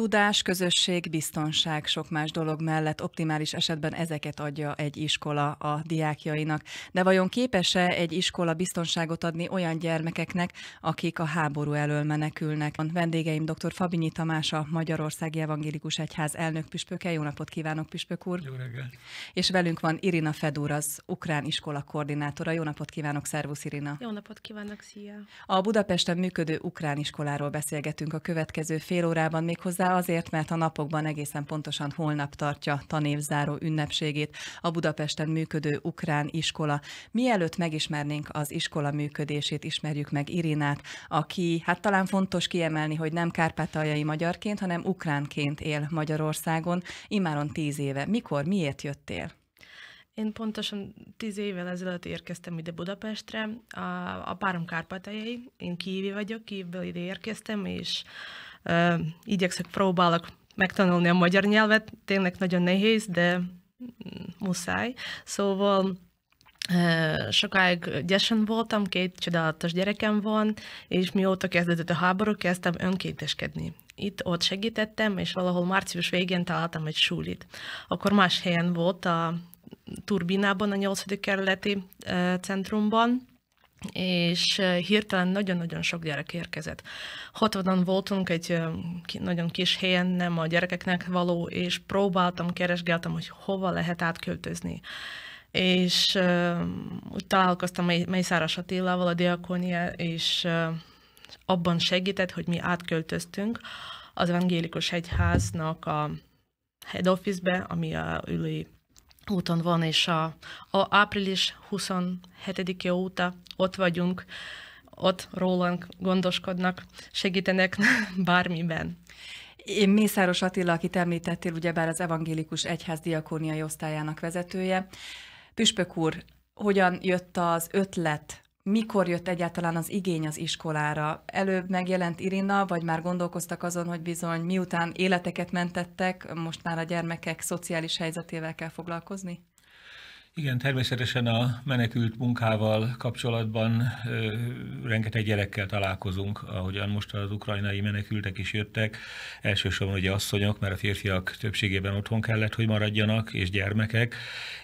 Tudás, közösség, biztonság, sok más dolog mellett optimális esetben ezeket adja egy iskola a diákjainak. De vajon képes-e egy iskola biztonságot adni olyan gyermekeknek, akik a háború elől menekülnek? A vendégeim dr. Fabinyi Tamás, a Magyarországi Evangélikus Egyház elnök püspöke. Jó napot kívánok, püspök úr! Jó reggelt! És velünk van Irina Fedúr, az ukrán iskola koordinátora. Jó napot kívánok, szervusz Irina! Jó napot kívánok, szia! A Budapesten működő ukrán iskoláról beszélgetünk a következő fél órában méghozzá azért, mert a napokban egészen pontosan holnap tartja tanévzáró ünnepségét a Budapesten működő ukrán iskola. Mielőtt megismernénk az iskola működését, ismerjük meg Irinát, aki hát talán fontos kiemelni, hogy nem kárpátaljai magyarként, hanem ukránként él Magyarországon, immáron tíz éve. Mikor, miért jöttél? Én pontosan tíz évvel ezelőtt érkeztem ide Budapestre, a, a párom kárpátaljai, én kívül vagyok, kívül ide érkeztem, és igyekszek, próbálok megtanulni a magyar nyelvet, tényleg nagyon nehéz, de muszáj. Szóval sokáig gyesen voltam, két csodálatos gyerekem van, és mióta kezdődött a háború, kezdtem önkénteskedni. Itt-ott segítettem, és valahol március végén találtam egy súlyt. Akkor más helyen volt a turbinában, a 8. kerületi centrumban, és hirtelen nagyon-nagyon sok gyerek érkezett. Hotvadan voltunk egy nagyon kis helyen, nem a gyerekeknek való, és próbáltam, keresgeltem, hogy hova lehet átköltözni. És úgy találkoztam Mészáros Attilával, a diakónia, és abban segített, hogy mi átköltöztünk az evangélikus egyháznak a head office-be, ami a üli úton van, és a, a április 27-e óta ott vagyunk, ott rólunk gondoskodnak, segítenek bármiben. Én Mészáros Attila, akit említettél, ugyebár az evangélikus egyház diakóniai osztályának vezetője. Püspök úr, hogyan jött az ötlet mikor jött egyáltalán az igény az iskolára? Előbb megjelent Irina, vagy már gondolkoztak azon, hogy bizony miután életeket mentettek, most már a gyermekek szociális helyzetével kell foglalkozni? Igen, természetesen a menekült munkával kapcsolatban ö, rengeteg gyerekkel találkozunk, ahogyan most az ukrajnai menekültek is jöttek. Elsősorban ugye asszonyok, mert a férfiak többségében otthon kellett, hogy maradjanak, és gyermekek,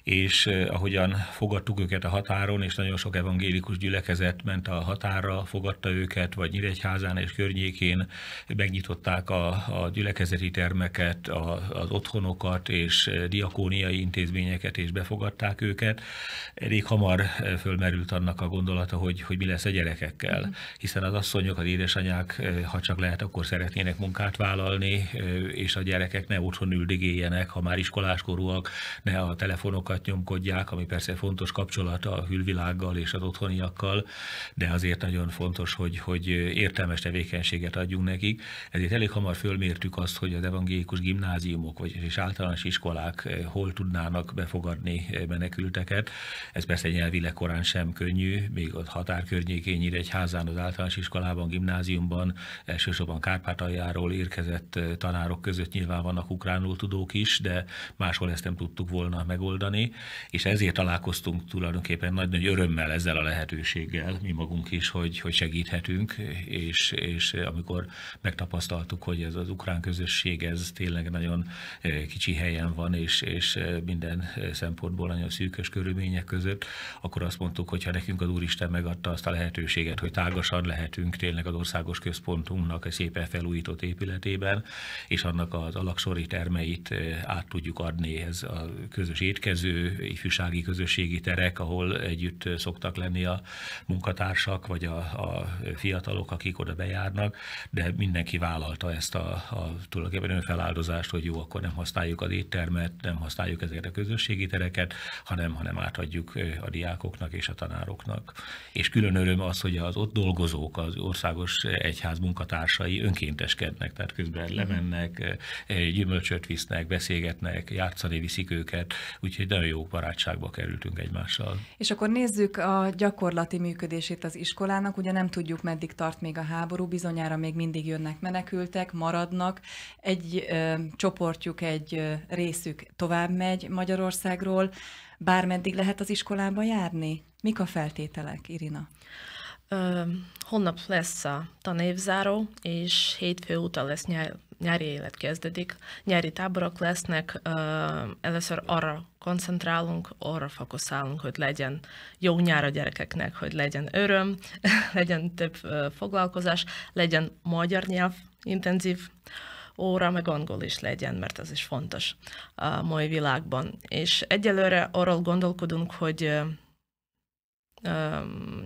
és ö, ahogyan fogadtuk őket a határon, és nagyon sok evangélikus gyülekezet ment a határra, fogadta őket, vagy Nyíregyházán és környékén megnyitották a, a gyülekezeti termeket, a, az otthonokat, és diakóniai intézményeket, és befogadták elhagyják őket, elég hamar fölmerült annak a gondolata, hogy, hogy mi lesz a gyerekekkel, mhm. hiszen az asszonyok, az édesanyák, ha csak lehet, akkor szeretnének munkát vállalni, és a gyerekek ne otthon üldigéljenek, ha már iskoláskorúak, ne a telefonokat nyomkodják, ami persze fontos kapcsolata a külvilággal és az otthoniakkal, de azért nagyon fontos, hogy, hogy értelmes tevékenységet adjunk nekik. Ezért elég hamar fölmértük azt, hogy az evangélikus gimnáziumok vagy, és általános iskolák hol tudnának befogadni menekülteket. Ez persze nyelvileg korán sem könnyű, még ott határkörnyékén házán az általános iskolában, gimnáziumban, elsősorban Kárpátaljáról érkezett eh, tanárok között nyilván vannak ukránul tudók is, de máshol ezt nem tudtuk volna megoldani, és ezért találkoztunk tulajdonképpen nagy nagy örömmel ezzel a lehetőséggel, mi magunk is, hogy, hogy segíthetünk, és, és amikor megtapasztaltuk, hogy ez az ukrán közösség, ez tényleg nagyon eh, kicsi helyen van, és, és eh, minden szempontból nagyon szűkös körülmények között, akkor azt mondtuk, hogy ha nekünk az Úristen megadta azt a lehetőséget, hogy tágasan lehetünk tényleg az országos központunknak egy szépen felújított épületében, és annak az alaksori termeit eh, át tudjuk adni, ez a közös étkező, ifjúsági közösségi terek, ahol együtt eh, szoktak lenni a munkatársak, vagy a, a fiatalok, akik oda bejárnak, de mindenki vállalta ezt a, a tulajdonképpen önfeláldozást, hogy jó, akkor nem használjuk az éttermet, nem használjuk ezeket a közösségi tereket, hanem, hanem átadjuk a diákoknak és a tanároknak. És külön öröm az, hogy az ott dolgozók, az országos egyház munkatársai önkénteskednek, tehát közben mhm. lemennek, gyümölcsöt visznek, beszélgetnek, játszani viszik őket, úgyhogy nagyon jó barátságba kerültünk egymással. És akkor nézzük a gyakorlati működését az iskolának, ugye nem tudjuk, meddig tart még a háború, bizonyára még mindig jönnek menekültek, maradnak, egy ö, csoportjuk, egy ö, részük tovább megy Magyarországról, bármeddig lehet az iskolába járni? Mik a feltételek, Irina? Holnap lesz a tanévzáró, és hétfő után lesz nyár, nyári élet kezdődik. Nyári táborok lesznek, először arra koncentrálunk, arra fokuszálunk, hogy legyen jó nyár a gyerekeknek, hogy legyen öröm, legyen több foglalkozás, legyen magyar nyelv intenzív, óra meg angol is legyen, mert az is fontos a mai világban. És egyelőre arról gondolkodunk, hogy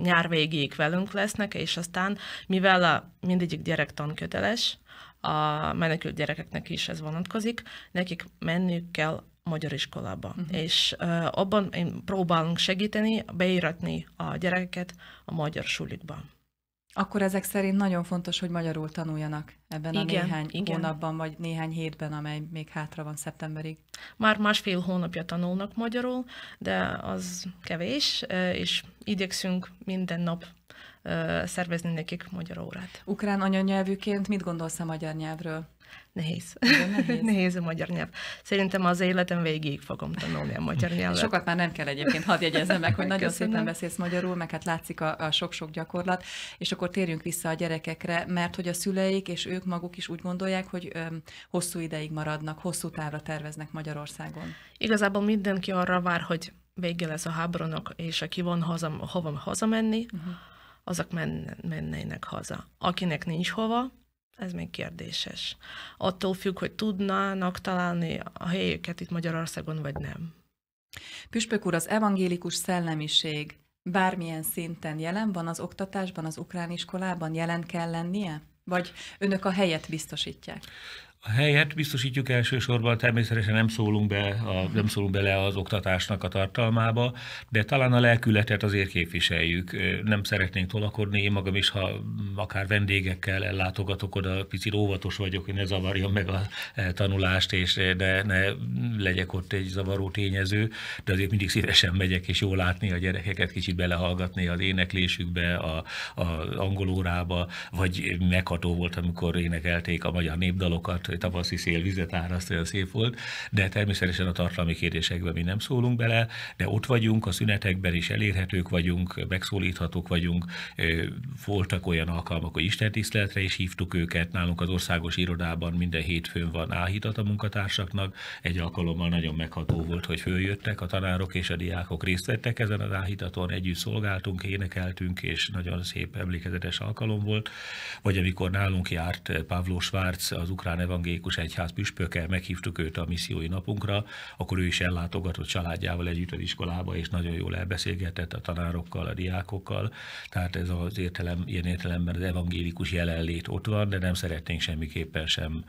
nyár végéig velünk lesznek, és aztán, mivel a mindegyik gyerek tanköteles, a menekült gyerekeknek is ez vonatkozik, nekik menniük kell magyar iskolába. Uh-huh. És uh, abban én próbálunk segíteni, beiratni a gyerekeket a magyar sulikba. Akkor ezek szerint nagyon fontos, hogy magyarul tanuljanak ebben igen, a néhány igen. hónapban, vagy néhány hétben, amely még hátra van szeptemberig. Már másfél hónapja tanulnak magyarul, de az kevés, és igyekszünk minden nap szervezni nekik magyar órát. Ukrán anyanyelvűként mit gondolsz a magyar nyelvről? nehéz. Igen, nehéz. nehéz a magyar nyelv. Szerintem az életem végig fogom tanulni a magyar nyelvet. Sokat már nem kell egyébként, hadd jegyezzem meg, hogy nagyon Köszönöm. szépen beszélsz magyarul, meg hát látszik a, a sok-sok gyakorlat, és akkor térjünk vissza a gyerekekre, mert hogy a szüleik és ők maguk is úgy gondolják, hogy ö, hosszú ideig maradnak, hosszú távra terveznek Magyarországon. Igazából mindenki arra vár, hogy vége lesz a háborúnak, és aki van haza, hova hazamenni, uh-huh. Mhm. azok men, mennének haza. Akinek nincs hova, ez még kérdéses. Attól függ, hogy tudnának találni a helyüket itt Magyarországon, vagy nem. Püspök úr, az evangélikus szellemiség bármilyen szinten jelen van az oktatásban, az ukrán iskolában, jelen kell lennie? Vagy önök a helyet biztosítják? A helyet biztosítjuk elsősorban, természetesen nem szólunk, be a, nem szólunk bele az oktatásnak a tartalmába, de talán a lelkületet azért képviseljük. Nem szeretnénk tolakodni, én magam is, ha akár vendégekkel ellátogatok oda, picit óvatos vagyok, hogy ne zavarjam meg a e, tanulást, és ne, ne legyek ott egy zavaró tényező, de azért mindig szívesen megyek, és jól látni a gyerekeket, kicsit belehallgatni az éneklésükbe, a, a angolórába, vagy megható volt, amikor énekelték a magyar népdalokat, hogy tavaszi vizet áraszt, olyan szép volt, de természetesen a tartalmi kérdésekben mi nem szólunk bele, de ott vagyunk, a szünetekben is elérhetők vagyunk, megszólíthatók vagyunk. Voltak olyan alkalmak, hogy Isten tiszteletre is hívtuk őket, nálunk az országos irodában minden hétfőn van áhítat a munkatársaknak, egy alkalommal nagyon megható volt, hogy följöttek a tanárok és a diákok részt vettek ezen az áhítaton, együtt szolgáltunk, énekeltünk, és nagyon szép emlékezetes alkalom volt. Vagy amikor nálunk járt Pavlo Schwarz, az ukrán evang evangélikus egyház püspöke, meghívtuk őt a missziói napunkra, akkor ő is ellátogatott családjával együtt az iskolába, és nagyon jól elbeszélgetett a tanárokkal, a diákokkal. Tehát ez az értelem, ilyen értelemben az evangélikus jelenlét ott van, de nem szeretnénk semmiképpen sem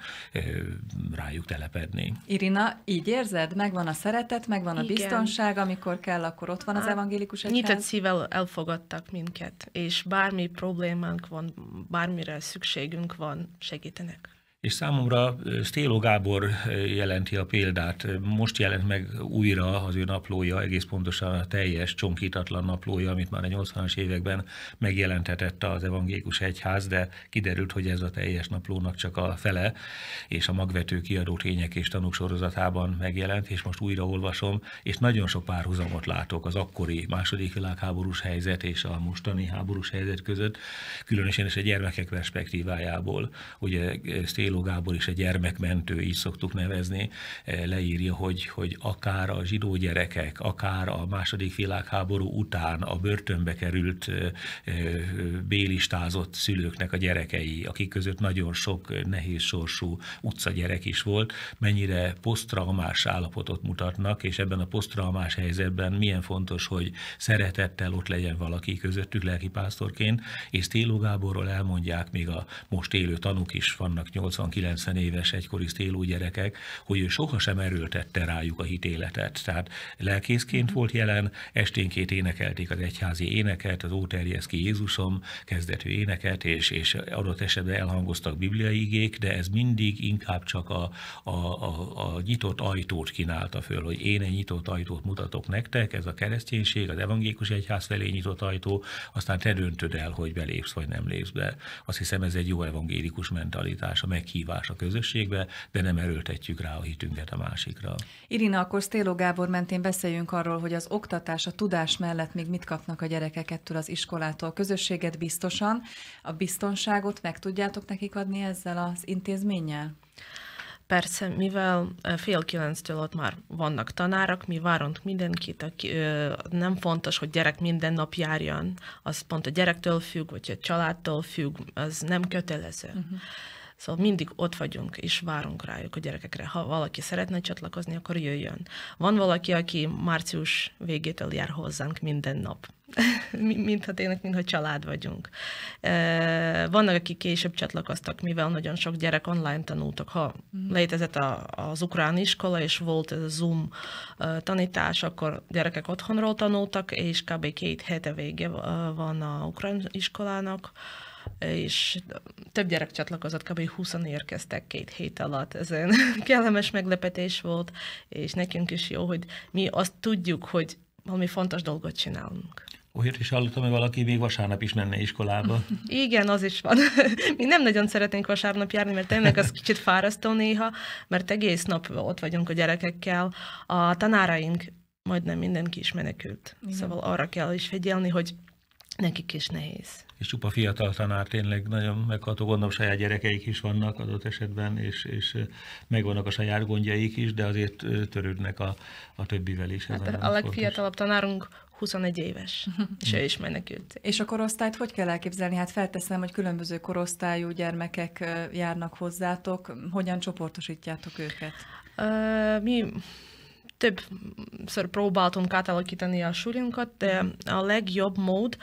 rájuk telepedni. Irina, így érzed? Megvan a szeretet, megvan a Igen. biztonság, amikor kell, akkor ott van az hát, evangélikus egyház? Nyitott szívvel elfogadtak minket, és bármi problémánk van, bármire szükségünk van, segítenek és számomra Stéló Gábor jelenti a példát. Most jelent meg újra az ő naplója, egész pontosan a teljes, csonkítatlan naplója, amit már a 80-as években megjelentetett az Evangélikus Egyház, de kiderült, hogy ez a teljes naplónak csak a fele, és a magvető kiadó tények és tanúk sorozatában megjelent, és most újra olvasom, és nagyon sok párhuzamot látok az akkori második világháborús helyzet és a mostani háborús helyzet között, különösen is a gyermekek perspektívájából. hogy Stéló Bélo Gábor is a gyermekmentő, így szoktuk nevezni, eh, leírja, hogy, hogy akár a zsidó gyerekek, akár a második világháború után a börtönbe került eh, eh, bélistázott szülőknek a gyerekei, akik között nagyon sok nehéz sorsú utcagyerek is volt, mennyire posztraumás állapotot mutatnak, és ebben a posztraumás helyzetben milyen fontos, hogy szeretettel ott legyen valaki közöttük lelkipásztorként, és Télo Gáborról elmondják, még a most élő tanúk is vannak 80 80-90 éves egykori szélú gyerekek, hogy ő sohasem erőltette rájuk a hitéletet. Tehát lelkészként mhm. volt jelen, esténként énekelték az egyházi éneket, az Óterjeszki Jézusom kezdetű éneket, és, és adott esetben elhangoztak bibliai igék, de ez mindig inkább csak a, a, a, a nyitott ajtót kínálta föl, hogy én egy nyitott ajtót mutatok nektek, ez a kereszténység, az evangélikus egyház felé nyitott ajtó, aztán te döntöd el, hogy belépsz vagy nem lépsz be. Azt hiszem ez egy jó evangélikus mentalitás, a meg meghívás a közösségbe, de nem erőltetjük rá a hitünket a másikra. Irina, akkor Stéló Gábor mentén beszéljünk arról, hogy az oktatás, a tudás mellett még mit kapnak a gyerekek ettől az iskolától. A közösséget biztosan, a biztonságot meg tudjátok nekik adni ezzel az intézménnyel? Persze, mivel eh, fél kilenctől ott már vannak tanárok, mi várunk mindenkit, aki ö, eh, nem fontos, hogy gyerek minden nap járjon, az pont a gyerektől függ, vagy a családtól függ, az nem kötelező. Uh-huh. Szóval mindig ott vagyunk, és várunk rájuk a gyerekekre. Ha valaki szeretne csatlakozni, akkor jöjjön. Van valaki, aki március végétől jár hozzánk minden nap. mintha tényleg, mintha család vagyunk. Vannak, akik később csatlakoztak, mivel nagyon sok gyerek online tanultak. Ha mhm. létezett a, az ukrán iskola, és volt ez a Zoom tanítás, akkor gyerekek otthonról tanultak, és kb. két hete vége van a ukrán iskolának és több gyerek csatlakozott, kb. 20 érkeztek két hét alatt. Ez kellemes meglepetés volt, és nekünk is jó, hogy mi azt tudjuk, hogy valami fontos dolgot csinálunk. Olyat is hallottam, hogy valaki még vasárnap is menne iskolába. Igen, az is van. Mi nem nagyon szeretnénk vasárnap járni, mert tényleg az kicsit fárasztó néha, mert egész nap ott vagyunk a gyerekekkel. A tanáraink majdnem mindenki is menekült. Igen. Szóval arra kell is figyelni, hogy nekik is nehéz és csupa fiatal tanár, tényleg nagyon megható, gondolom saját gyerekeik is vannak adott esetben, és, és megvannak a saját gondjaik is, de azért törődnek a, a többivel is. Hát a, legfiatalabb fontos. tanárunk 21 éves, és mhm. ő is menekült. És a korosztályt hogy kell elképzelni? Hát felteszem, hogy különböző korosztályú gyermekek járnak hozzátok. Hogyan csoportosítjátok őket? Uh, mi többször próbáltunk átalakítani a súlyunkat, de a legjobb mód,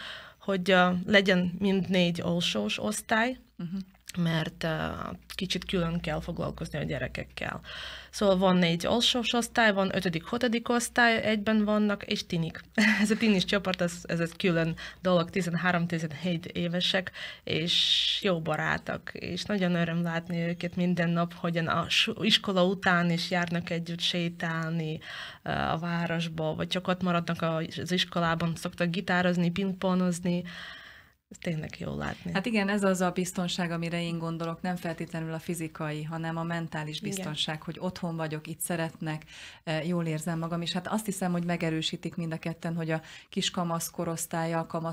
hogy uh, legyen mind négy olsós osztály, uh-huh mert uh, kicsit külön kell foglalkozni a gyerekekkel. Szóval van négy alsós osztály, van ötödik, hatodik osztály, egyben vannak, és tinik. ez a tinis csoport, ez, ez egy külön dolog, 13-17 évesek, és jó barátok, és nagyon öröm látni őket minden nap, hogyan a iskola után is járnak együtt sétálni a városba, vagy csak ott maradnak az iskolában, szoktak gitározni, pingponozni, uh, ez tényleg jó látni. Hát igen, ez az a biztonság, amire én gondolok, nem feltétlenül a fizikai, hanem a mentális biztonság, igen. hogy otthon vagyok, itt szeretnek, e, jól érzem magam, és hát azt hiszem, hogy megerősítik mind a ketten, hogy a kis kamasz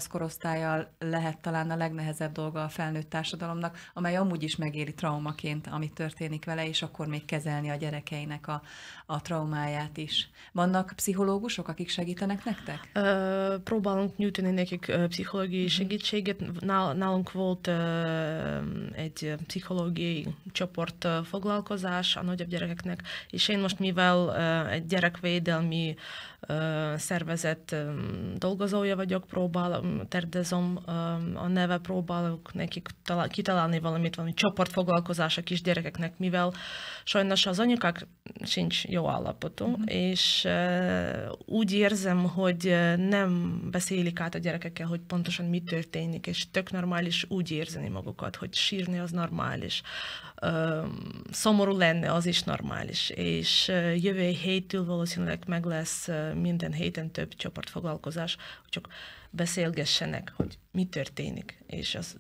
korosztálya lehet talán a legnehezebb dolga a felnőtt társadalomnak, amely amúgy is megéri traumaként, ami történik vele, és akkor még kezelni a gyerekeinek a, a traumáját is. Vannak pszichológusok, akik segítenek nektek? Ö, próbálunk nyújtani nekik pszichológiai mhm. segítséget Tagad er nálunk volt egy pszichológiai csoport foglalkozás a nagyobb gyerekeknek, és én most mivel egy gyerekvédelmi szervezet dolgozója vagyok, próbálom, terdezom a neve, próbálok nekik talál, kitalálni valamit, valami foglalkozás a kisgyerekeknek, mivel sajnos az anyukák sincs jó állapotú, mm-hmm. és úgy érzem, hogy nem beszélik át a gyerekekkel, hogy pontosan mi történik, történik, és tök normális úgy érzeni magukat, hogy sírni az normális, szomorú lenne az is normális, és jövő héttől valószínűleg meg lesz minden héten több csoportfoglalkozás, csak beszélgessenek, hogy mi történik, és az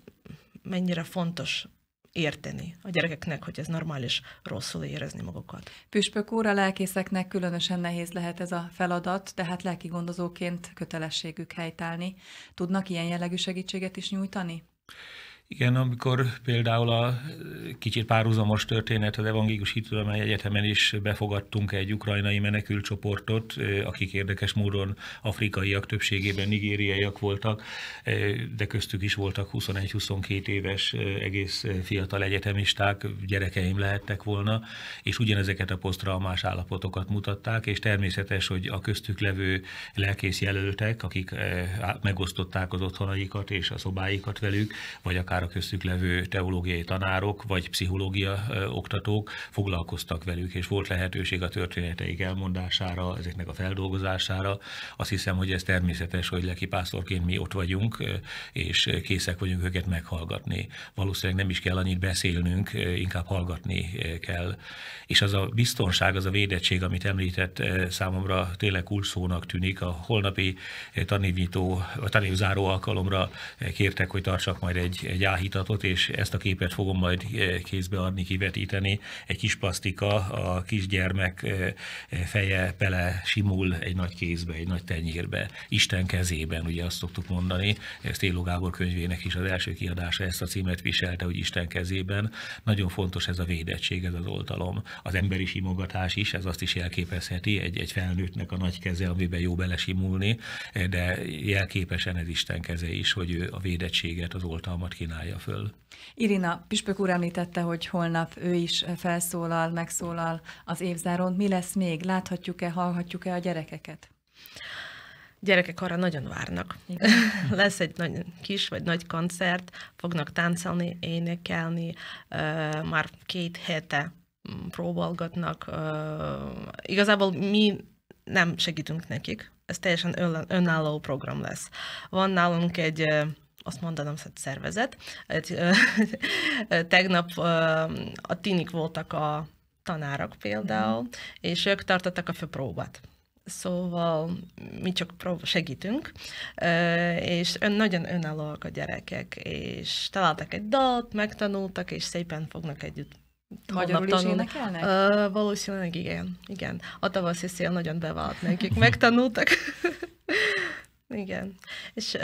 mennyire fontos érteni a gyerekeknek, hogy ez normális rosszul érezni magukat. Püspök úr, a lelkészeknek különösen nehéz lehet ez a feladat, tehát lelki gondozóként kötelességük helytállni. Tudnak ilyen jellegű segítséget is nyújtani? Igen, amikor például a kicsit párhuzamos történet az Evangélikus Hittudomány Egyetemen is befogadtunk egy ukrajnai menekülcsoportot, akik érdekes módon afrikaiak többségében nigériaiak voltak, de köztük is voltak 21-22 éves egész fiatal egyetemisták, gyerekeim lehettek volna, és ugyanezeket a posztraumás állapotokat mutatták, és természetes, hogy a köztük levő lelkész jelöltek, akik megosztották az otthonaikat és a szobáikat velük, vagy akár akár a köztük levő teológiai tanárok vagy pszichológia oktatók foglalkoztak velük, és volt lehetőség a történeteik elmondására, ezeknek a feldolgozására. Azt hiszem, hogy ez természetes, hogy lekipásztorként mi ott vagyunk, és készek vagyunk őket meghallgatni. Valószínűleg nem is kell annyit beszélnünk, inkább hallgatni kell. És az a biztonság, az a védettség, amit említett, számomra tényleg kulszónak tűnik. A holnapi tanévnyitó, a tanévzáró alkalomra kértek, hogy tartsak majd egy, egy egy áhítatot, és ezt a képet fogom majd eh, kézbe adni, kivetíteni. Egy kis plastika, a kisgyermek eh, eh, feje pele simul egy nagy kézbe, egy nagy tenyérbe, Isten kezében, ugye azt szoktuk mondani. Ezt Éló Gábor könyvének is az első kiadása ezt a címet viselte, hogy Isten kezében. Nagyon fontos ez a védettség, ez az oltalom. Az emberi simogatás is, ez azt is jelképezheti, egy, egy felnőttnek a nagy keze, amiben jó belesimulni, de jelképesen ez Isten keze is, hogy ő a védettséget, az oltalmat kínál használja föl. Irina, Püspök úr említette, hogy holnap ő is felszólal, megszólal az évzáron. Mi lesz még? Láthatjuk-e, hallhatjuk-e a gyerekeket? gyerekek arra nagyon várnak. Lesz egy nagy, kis vagy nagy koncert, fognak táncolni, énekelni, már két hete próbálgatnak. igazából mi nem segítünk nekik, ez teljesen önálló program lesz. Van nálunk egy azt mondanom, hogy szervezet. Tegnap a tinik voltak a tanárok például, mm. és ők tartottak a főpróbát. Szóval mi csak segítünk, és nagyon önállóak a gyerekek, és találtak egy dalt, megtanultak, és szépen fognak együtt Magyarul is énekelnek? Uh, valószínűleg igen, igen. A tavaszi szél nagyon bevált nekik, megtanultak. igen. És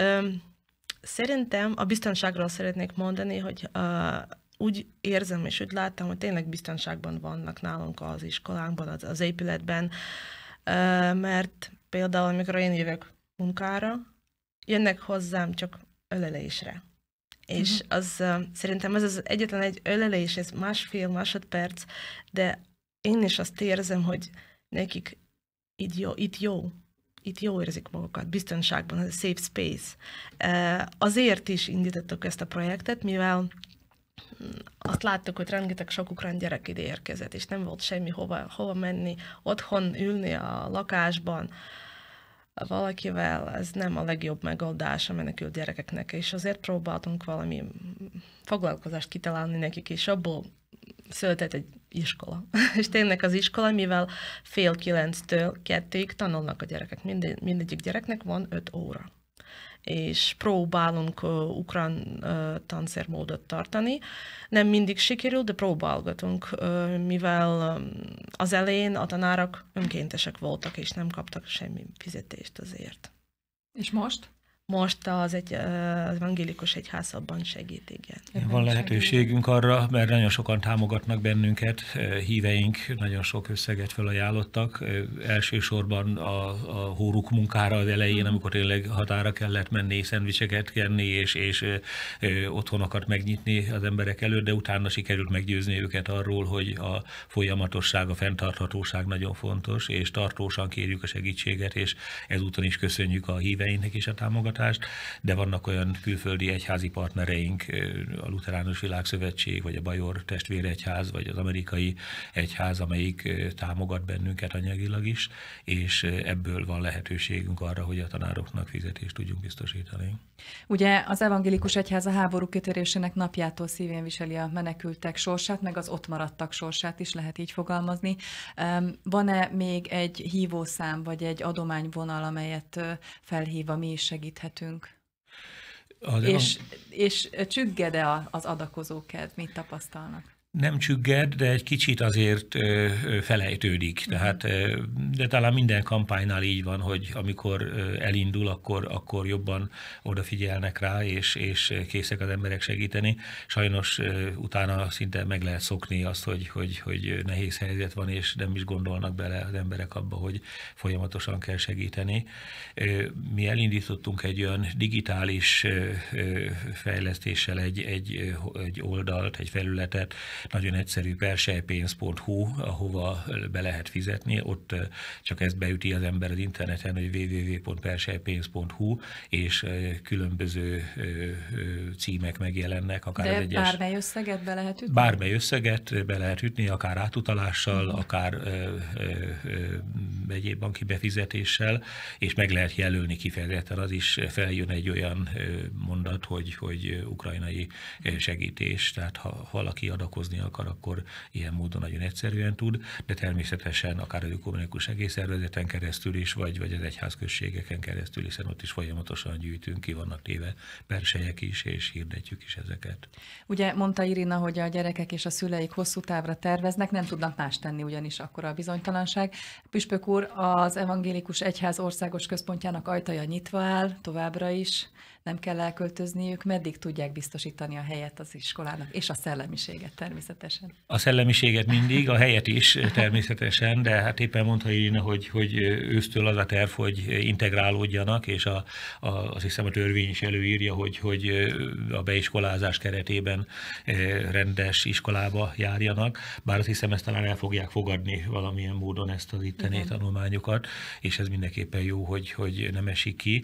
Szerintem a biztonságról szeretnék mondani, hogy uh, úgy érzem és úgy láttam, hogy tényleg biztonságban vannak nálunk az iskolánkban, az, az épületben, uh, mert például, amikor én jövök munkára, jönnek hozzám csak ölelésre. És uh-huh. az uh, szerintem ez az egyetlen egy ölelés, ez másfél másodperc, de én is azt érzem, hogy nekik itt jó, itt jó itt jó érzik magukat, biztonságban, ez a safe space. Azért is indítottuk ezt a projektet, mivel mm, azt láttuk, hogy rengeteg sok ukrán gyerek ide érkezett, és nem volt semmi hova, hova menni, otthon ülni a lakásban, valakivel ez nem a legjobb megoldás a menekült gyerekeknek, és azért próbáltunk valami foglalkozást kitalálni nekik, és abból született egy iskola. És tényleg az iskola, mivel fél kilenctől kettőig tanulnak a gyerekek. Minden, mindegyik gyereknek van öt óra és próbálunk uh, ukrán uh, tanszermódot tartani. Nem mindig sikerül, de próbálgatunk, uh, mivel um, az elején a tanárok önkéntesek voltak, és nem kaptak semmi fizetést azért. És most? most az, egy, az evangélikus egyház abban segít, igen. Van lehetőségünk arra, mert nagyon sokan támogatnak bennünket, híveink nagyon sok összeget felajánlottak, elsősorban a, a hóruk munkára az elején, hmm. amikor tényleg határa kellett menni, szendvicseket kenni, és, és otthonokat megnyitni az emberek előtt, de utána sikerült meggyőzni őket arról, hogy a folyamatosság, a fenntarthatóság nagyon fontos, és tartósan kérjük a segítséget, és ezúton is köszönjük a híveinknek is a támogatást, támogatást, de vannak olyan külföldi egyházi partnereink, a Luteránus Világszövetség, vagy a Bajor Testvéregyház, vagy az amerikai egyház, amelyik támogat bennünket anyagilag is, és ebből van lehetőségünk arra, hogy a tanároknak fizetést tudjunk biztosítani. Ugye az evangélikus egyház a háború kitörésének napjától szívén viseli a menekültek sorsát, meg az ott maradtak sorsát is lehet így fogalmazni. Van-e még egy hívószám, vagy egy adományvonal, amelyet felhív a mi is segít segíthetünk. Az és, a... és csüggede az adakozókedv, mit tapasztalnak? nem csügged, de egy kicsit azért felejtődik. Tehát, de talán minden kampánynál így van, hogy amikor elindul, akkor, akkor jobban odafigyelnek rá, és, és készek az emberek segíteni. Sajnos utána szinte meg lehet szokni azt, hogy, hogy, hogy nehéz helyzet van, és nem is gondolnak bele az emberek abba, hogy folyamatosan kell segíteni. mi elindítottunk egy olyan digitális fejlesztéssel egy, egy, egy oldalt, egy felületet, nagyon egyszerű persejpénz.hu, ahova be lehet fizetni, ott csak ezt beüti az ember az interneten, hogy www.persejpénz.hu, és különböző címek megjelennek, akár De egyes... bármely összeget be lehet ütni? Bármely összeget be lehet ütni, akár átutalással, mm. akár egyéb banki befizetéssel, és meg lehet jelölni kifejezetten, az is feljön egy olyan mondat, hogy, hogy ukrajnai segítés, tehát ha valaki adakoz dolgozni akar, akkor ilyen módon nagyon egyszerűen tud, de természetesen akár az ökumenikus egészszervezeten keresztül is, vagy, vagy az egyházközségeken keresztül, hiszen ott is folyamatosan gyűjtünk, ki vannak téve persejek is, és hirdetjük is ezeket. Ugye mondta Irina, hogy a gyerekek és a szüleik hosszú távra terveznek, nem tudnak más tenni ugyanis akkor a bizonytalanság. Püspök úr, az Evangélikus Egyház országos központjának ajtaja nyitva áll továbbra is nem kell elköltözniük, meddig tudják biztosítani a helyet az iskolának, és a szellemiséget természetesen. A szellemiséget mindig, a helyet is természetesen, de hát éppen mondta Irina, hogy, hogy ősztől az a terv, hogy integrálódjanak, és a, a, azt hiszem a törvény is előírja, hogy, hogy a beiskolázás keretében rendes iskolába járjanak, bár azt hiszem ezt talán el fogják fogadni valamilyen módon ezt az itteni Igen. tanulmányokat, és ez mindenképpen jó, hogy, hogy nem esik ki.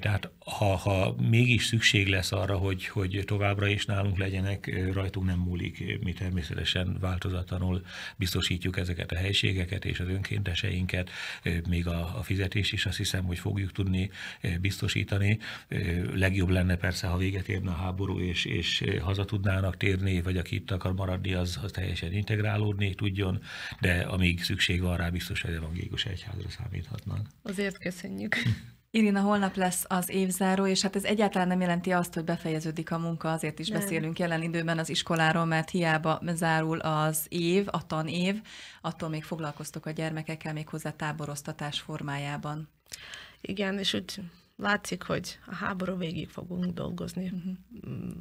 Tehát ha, ha mégis szükség lesz arra, hogy, hogy továbbra is nálunk legyenek, rajtunk nem múlik. Mi természetesen változatlanul biztosítjuk ezeket a helységeket és az önkénteseinket, még a, a fizetés is azt hiszem, hogy fogjuk tudni biztosítani. Legjobb lenne persze, ha véget érne a háború, és, és haza tudnának térni, vagy aki itt akar maradni, az, az teljesen integrálódni tudjon, de amíg szükség van rá, biztos, hogy evangélikus egyházra számíthatnak. Azért köszönjük. Irina, holnap lesz az évzáró, és hát ez egyáltalán nem jelenti azt, hogy befejeződik a munka, azért is nem. beszélünk jelen időben az iskoláról, mert hiába zárul az év, a tanév, attól még foglalkoztok a gyermekekkel, még hozzá táboroztatás formájában. Igen, és úgy látszik, hogy a háború végig fogunk dolgozni. Uh-huh.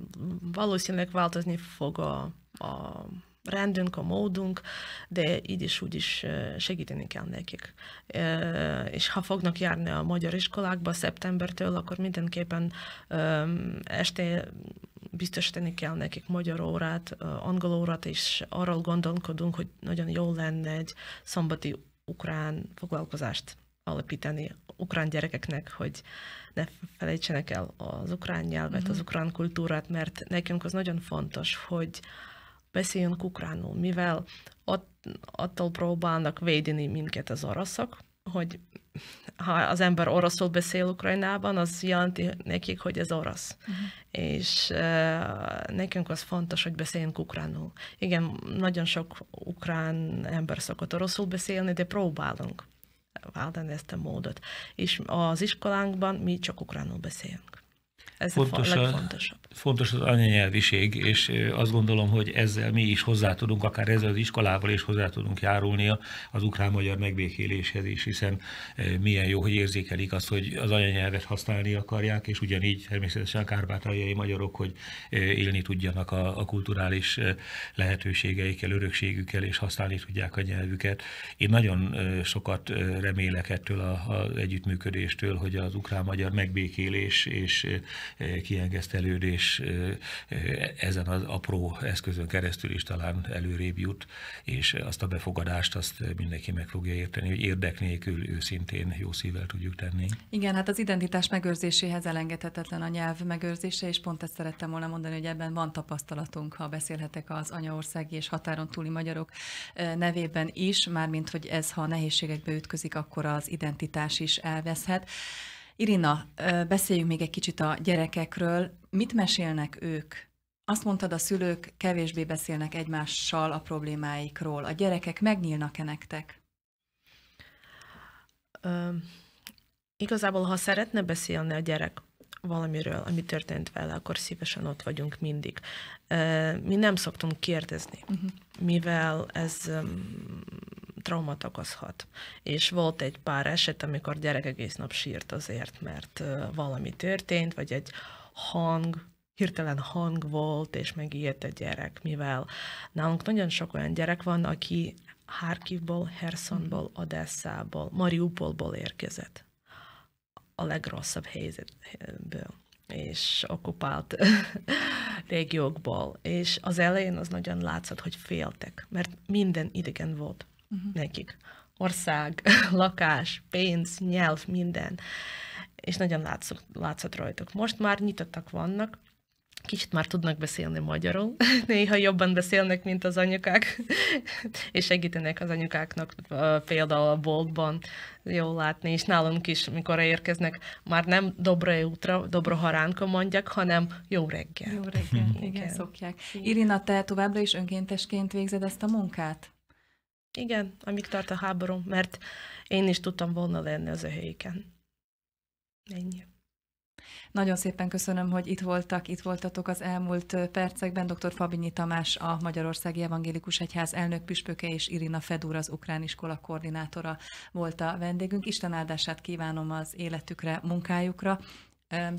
Valószínűleg változni fog a, a rendünk, a módunk, de így is úgy is segíteni kell nekik. És ha fognak járni a magyar iskolákba szeptembertől, akkor mindenképpen este biztosítani kell nekik magyar órát, angol órát, és arról gondolkodunk, hogy nagyon jó lenne egy szombati ukrán foglalkozást alapítani ukrán gyerekeknek, hogy ne felejtsenek el az ukrán nyelvet, mm-hmm. az mhm. ukrán kultúrát, mert nekünk az nagyon fontos, hogy uh, beszéljünk ukránul, mivel ott, attól próbálnak védeni minket az oroszok, hogy ha az ember oroszul beszél Ukrajnában, az jelenti nekik, hogy ez orosz. Uh-huh. És uh, nekünk az fontos, hogy beszéljünk ukránul. Igen, nagyon sok ukrán ember szokott oroszul beszélni, de próbálunk váltani ezt a módot. És az iskolánkban mi csak ukránul beszélünk. Ez fontos a legfontosabb. A, fontos az anyanyelviség, és azt gondolom, hogy ezzel mi is hozzá tudunk, akár ezzel az iskolával is hozzá tudunk járulni az ukrán-magyar megbékéléshez is, hiszen milyen jó, hogy érzékelik azt, hogy az anyanyelvet használni akarják, és ugyanígy természetesen a kárpátaljai magyarok, hogy élni tudjanak a, a kulturális lehetőségeikkel, örökségükkel, és használni tudják a nyelvüket. Én nagyon sokat remélek ettől az együttműködéstől, hogy az ukrán-magyar megbékélés és kiengesztelődés ezen az apró eszközön keresztül is talán előrébb jut, és azt a befogadást azt mindenki meg fogja érteni, hogy érdek nélkül őszintén jó szívvel tudjuk tenni. Igen, hát az identitás megőrzéséhez elengedhetetlen a nyelv megőrzése, és pont ezt szerettem volna mondani, hogy ebben van tapasztalatunk, ha beszélhetek az anyaországi és határon túli magyarok nevében is, mármint hogy ez, ha nehézségekbe ütközik, akkor az identitás is elveszhet. Irina, beszéljünk még egy kicsit a gyerekekről. Mit mesélnek ők? Azt mondtad, a szülők kevésbé beszélnek egymással a problémáikról. A gyerekek megnyílnak-e nektek? Uh, igazából, ha szeretne beszélni a gyerek valamiről, ami történt vele, akkor szívesen ott vagyunk mindig. Uh, mi nem szoktunk kérdezni, uh-huh. mivel ez um, traumát okozhat. És volt egy pár eset, amikor gyerek egész nap sírt azért, mert valami történt, vagy egy hang, hirtelen hang volt, és megijedt a gyerek, mivel nálunk nagyon sok olyan gyerek van, aki Harkivból, Hersonból, hmm. Odesszából, Mariupolból érkezett. A legrosszabb helyzetből és okupált régiókból. És az elején az nagyon látszott, hogy féltek, mert minden idegen volt uh-huh. nekik. Ország, lakás, pénz, nyelv, minden. És nagyon látszott, látszott rajtuk. Most már nyitottak vannak, kicsit már tudnak beszélni magyarul, néha jobban beszélnek, mint az anyukák, és segítenek az anyukáknak például a boltban jól látni, és nálunk is, mikor érkeznek, már nem dobra útra, dobra haránka mondják, hanem jó reggel. Jó reggel, igen, igen szokják. Irina, te továbbra is önkéntesként végzed ezt a munkát? igen, amíg tart a háború, mert én is tudtam volna lenni az a helyeken. Ennyi. Nagyon szépen köszönöm, hogy itt voltak, itt voltatok az elmúlt percekben. Dr. Fabinyi Tamás, a Magyarországi Evangélikus Egyház elnök püspöke és Irina Fedúr, az Ukrán iskola koordinátora volt a vendégünk. Isten áldását kívánom az életükre, munkájukra,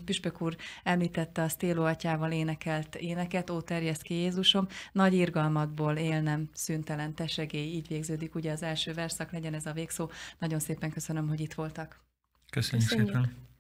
Püspök úr említette a Stéló atyával énekelt éneket, Ó terjesz ki Jézusom, nagy irgalmatból élnem szüntelen, te így végződik ugye az első verszak, legyen ez a végszó. Nagyon szépen köszönöm, hogy itt voltak. Köszönjük, Köszönjük. szépen.